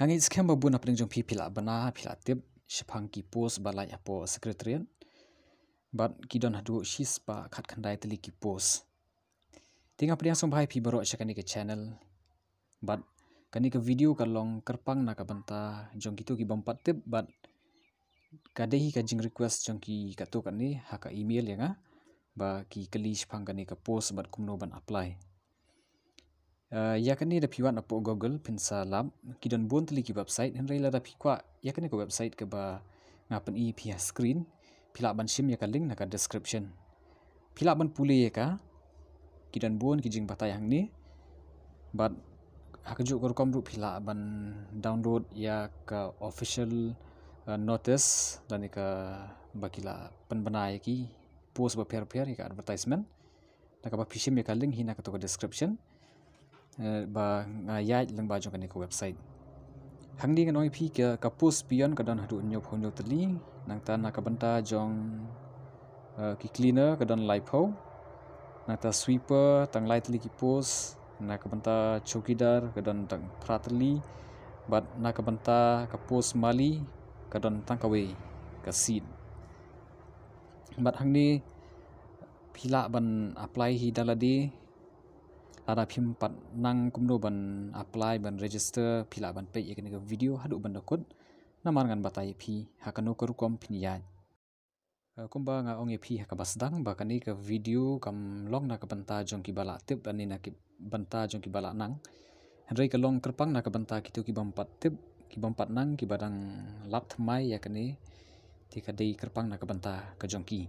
kangi skemba buna pring jong pilih phila benar pilih tep shipang ki post balai apo secretary but ki don hadu shis pa khat khandai tali ki post tinga priya som bhai phi baro ke channel but kani ke video ka long nak na ka banta jong ki to ki kadehi kajing request jong ki ka to ni ha email ya ba ki kelih shipang ka ni ka post but kumno ban apply ya kan yakni da piwan apo google pinsa lab kidon bun tli ki website henre la da pikwa yakni ko website ke ba ngapen e pia screen pila ban sim kan link nak description pila ban puli ye ka kita dan ki kijing bata yang ni but hakju kor kom ru pila ban download yak official eh, notice dan ka bakila penbenai ki post ba per per ka advertisement Nak apa pisim ya kan kaling hina tu ke description. Eh, ba nga ah, yai lengba jong kani ko website hangdi ngoi kan phi ke kapus pion ka don hatu nyo phonyo tali nang ta na ka banta jong eh, ki cleaner ka don ho na ta sweeper tang light li ki pus na ka banta chokidar ka tang pratli bat nak ka banta ka mali ka tang kawe ka seed bat hangdi pila ban apply hi daladi ada film pat nang kumdo ban apply ban register pila ban pe ekne ga video hadu ban da kut namar ngan batai phi hakano karu kom phin ya eh, kumba nga ong phi hak bas dang ba kani ka video kam long na ka banta jong ki bala tip ani na ki banta jong ki bala nang rei ka long kerpang na ka banta ki tu ki bam pat tip ki bam pat nang ki badang lat mai yakni ti ka dei kerpang na ka banta ka jong ki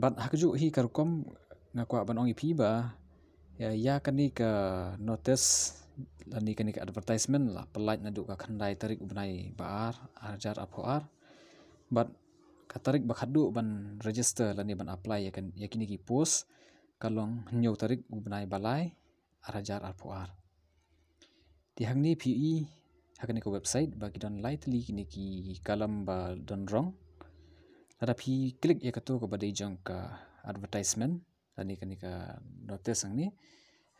bat hak ju hi karukom nga kwa ban ong phi ba ya ya kini ke notice lani kini ke advertisement lah pelat nadu ke kandai tarik benai bar arjar apoar but katarik bakadu ban register lani ban apply ya kan ya kini ki post kalong nyau tarik benai balai arjar apoar tihang ni pi e, hakani ke website bagi don lightly kini ki kalam ba don wrong ada pi e, klik ya katu ke badai jangka advertisement Ani kani ka nopte sang ni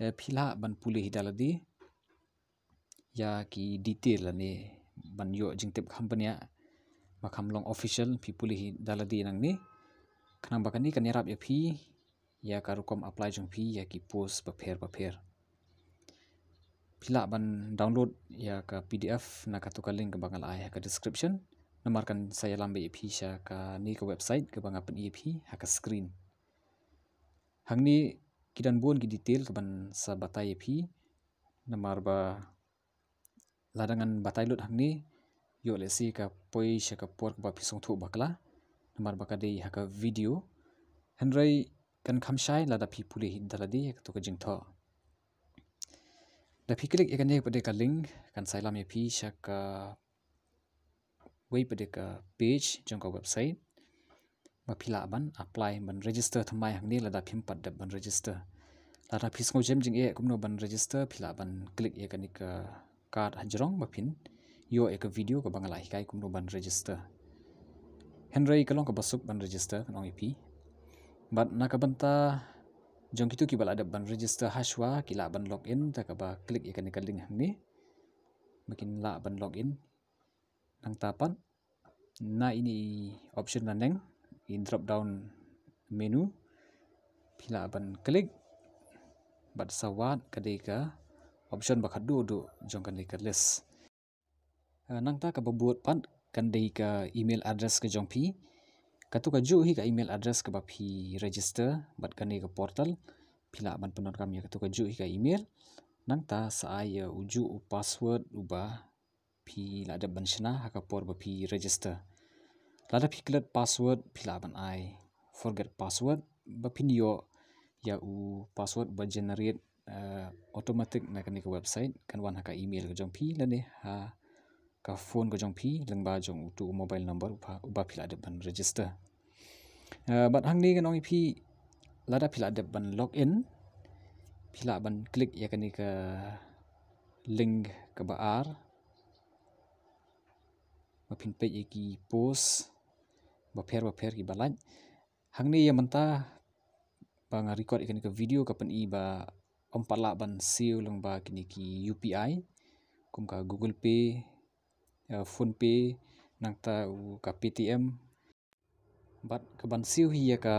eh, pila ban pule hidala di ya ki detail la ni ban yo jingtep company makam long official pi pule hidala di nang ni kana ba kani kani rap ya pi ya karukom apply jong pi ya ki post pa pair pa pair pila ban download ya ka pdf na ka tukal link ba ngal ya ka description nomor kan saya lambe ya pi sya ka ni ke website ka ba ngapen ya pi ha ka screen hang ni kidan buon gi detail ke ban sa batai phi namar ba ladangan batai lut hang ni yo le si ka poi sha ka por ba pisong thu bakla namar ba ka dei ha ka video henrai kan kham shai la da phi pule hi dala di ek ha to ka jing tho da phi klik ek ne pa de ka link kan sai la me phi sha ka wei pa de ka page jong ka website มาพิลาบันอัพไลน์บันเรจิสเตอร์ทำไมหังนี้ระดับพิมพ์ปัดดับบันเรจิสเตอร์ระดับพิสงเจมจึงเอกุมโนบันเรจิสเตอร์พิลาบันคลิกเอกันิกะการ์ดฮันจรองมาพินโยเอกวิดีโอกับบังลาฮิกายกุมโนบันเรจิสเตอร์เฮนรี่ก็ลองกับบัสุบันเรจิสเตอร์กันองอีพีบัดนักบันตาจงคิดว่าคิบลาดับบันเรจิสเตอร์ฮัชวากิลาบันล็อกอินแต่กับบัคลิกเอกันิกะลิงหังนี้มากินลาบันล็อกอินนังตาปัดน่าอินี่ออปชั่นนั่นเอง In drop down menu bila aban klik bat sawat kadika option bakat du du jong kan dika list eh, nang ta ka bubuat pan kan dika email address ke jong pi katu ka ju hi ka email address ke bapi register bat kan dika portal bila aban penon kami katu ka ju hi ka email nang ta saaya uju password ubah pi la ada bansena ha ka por bapi register lada piklet password pilaban ai forget password bapinio ya u password ba generate uh, automatic na kan website kan wan haka email ka jompi lane ha ka phone ka jompi lengba jong utu mobile number ba ba pila de ban register uh, but hang ni kan ong pi lada pila de ban log in pila ban click ya kan ka link ka ba ar mapin pe ki post bapher bapher ki balaj hangni ye manta ba nga record ikani ka video ka pan i ba ompala ban siu lang ba kini ki UPI kum ka Google Pay ya, phone pay nang ta u ka PTM bat ka ban siu hi ya ka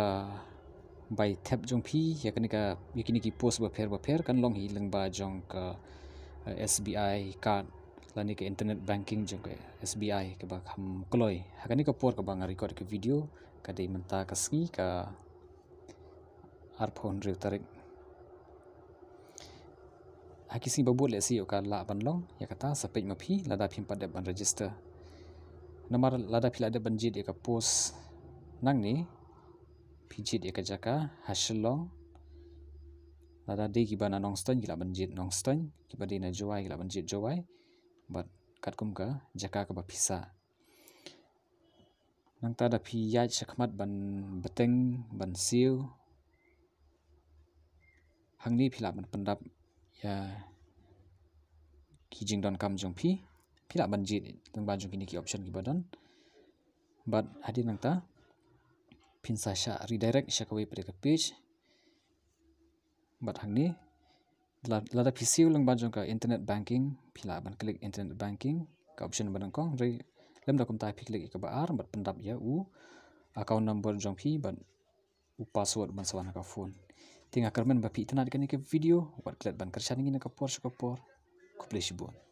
bai tap jong phi ya kini ka yikini ya ki post ba pher ba kan long hi lang ba jong ka eh, SBI card lani ke internet banking juga SBI ke bak ham kloi ha kani ke por ke bang record ke video ka dei menta ka sngi ka ar phone tarik ha kisi babu le si ka la ban long ya kata sa mapi lada la pada ban register nomor lada da ada de ban ji de ka post nang ni phi ji de ka jaka ha long lada da de ki ban anong stan ki la ban ji anong stan ki ba ban ji joai but kat kumka ka jaka ka bapisa nang ta da phi ya chakmat ban bateng ban siu hang ni phila ban pandap ya ki jing don kam jong phi phila ban ji tung ba jong ki ni ki option ki badon but hadi nang ta pin sa sha redirect sha ka we pre ka page but hang ni lada PC ulang banjong ka internet banking pila ban klik internet banking ka option ban kong re lem dokum ta klik ka ba ar pendap ya u account number jong pi ban u password ban sawan ka phone tinga kermen ba pi tanad kan ke video wat klet ban kershani ngin ka por shoka por kuplesh bon